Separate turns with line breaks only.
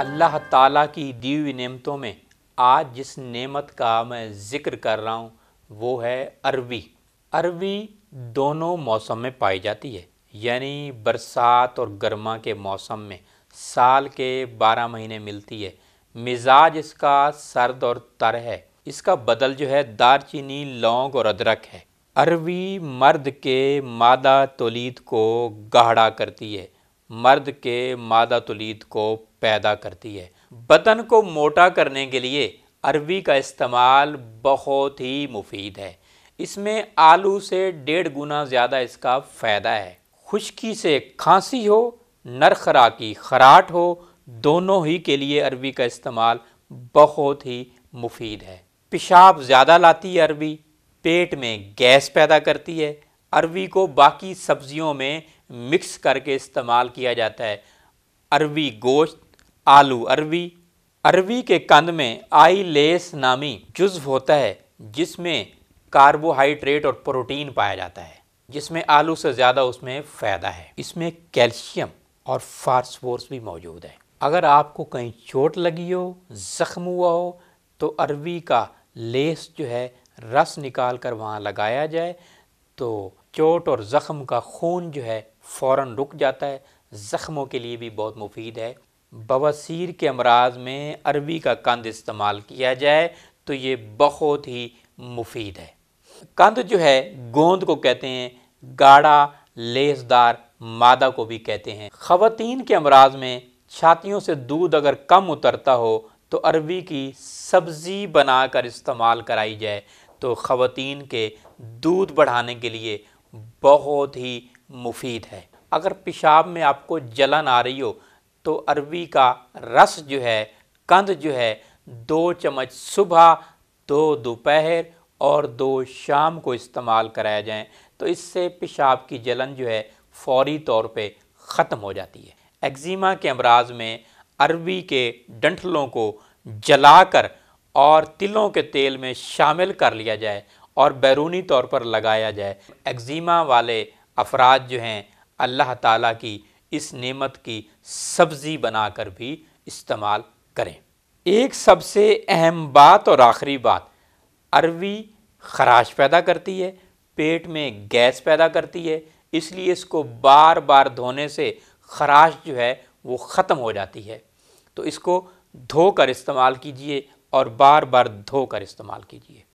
اللہ تعالیٰ کی دی ہوئی نعمتوں میں آج جس نعمت کا میں ذکر کر رہا ہوں وہ ہے عربی عربی دونوں موسم میں پائی جاتی ہے یعنی برسات اور گرما کے موسم میں سال کے بارہ مہینے ملتی ہے مزاج اس کا سرد اور تر ہے اس کا بدل جو ہے دار چینی لونگ اور ادرک ہے عربی مرد کے مادہ تولید کو گہڑا کرتی ہے مرد کے مادہ تولید کو پیدا کرتی ہے بدن کو موٹا کرنے کے لیے عربی کا استعمال بہت ہی مفید ہے اس میں آلو سے ڈیڑھ گنا زیادہ اس کا فائدہ ہے خشکی سے کھانسی ہو نرخرا کی خراٹ ہو دونوں ہی کے لیے عربی کا استعمال بہت ہی مفید ہے پیشاب زیادہ لاتی ہے عربی پیٹ میں گیس پیدا کرتی ہے عربی کو باقی سبزیوں میں مکس کر کے استعمال کیا جاتا ہے عربی گوشت آلو اروی عربی کے کند میں آئی لیس نامی جزو ہوتا ہے جس میں کاربوہائیڈریٹ اور پروٹین پایا جاتا ہے جس میں آلو سے زیادہ اس میں فائدہ ہے اس میں کیلشیم اور فارس فورس بھی موجود ہے اگر آپ کو کہیں چوٹ لگی ہو زخم ہوا ہو تو عربی کا لیس جو ہے رس نکال کر وہاں لگایا جائے تو چوٹ اور زخم کا خون جو ہے فوراً رک جاتا ہے زخموں کے لیے بھی بہت مفید ہے بواسیر کے امراض میں عربی کا کند استعمال کیا جائے تو یہ بہت ہی مفید ہے کند جو ہے گوند کو کہتے ہیں گاڑا لیزدار مادہ کو بھی کہتے ہیں خواتین کے امراض میں چھاتیوں سے دودھ اگر کم اترتا ہو تو عربی کی سبزی بنا کر استعمال کرائی جائے تو خواتین کے دودھ بڑھانے کے لیے بہت ہی مفید ہے اگر پیشاب میں آپ کو جلن آ رہی ہو تو عربی کا رس جو ہے کند جو ہے دو چمچ صبح دو دوپہر اور دو شام کو استعمال کرایا جائیں تو اس سے پیشاب کی جلن جو ہے فوری طور پہ ختم ہو جاتی ہے ایگزیما کے امراض میں عربی کے ڈنٹلوں کو جلا کر اور تلوں کے تیل میں شامل کر لیا جائے اور بیرونی طور پر لگایا جائے ایگزیما والے افراد جو ہیں اللہ تعالیٰ کی اس نعمت کی سبزی بنا کر بھی استعمال کریں ایک سب سے اہم بات اور آخری بات عروی خراش پیدا کرتی ہے پیٹ میں گیس پیدا کرتی ہے اس لیے اس کو بار بار دھونے سے خراش جو ہے وہ ختم ہو جاتی ہے تو اس کو دھو کر استعمال کیجئے اور بار بار دھو کر استعمال کیجئے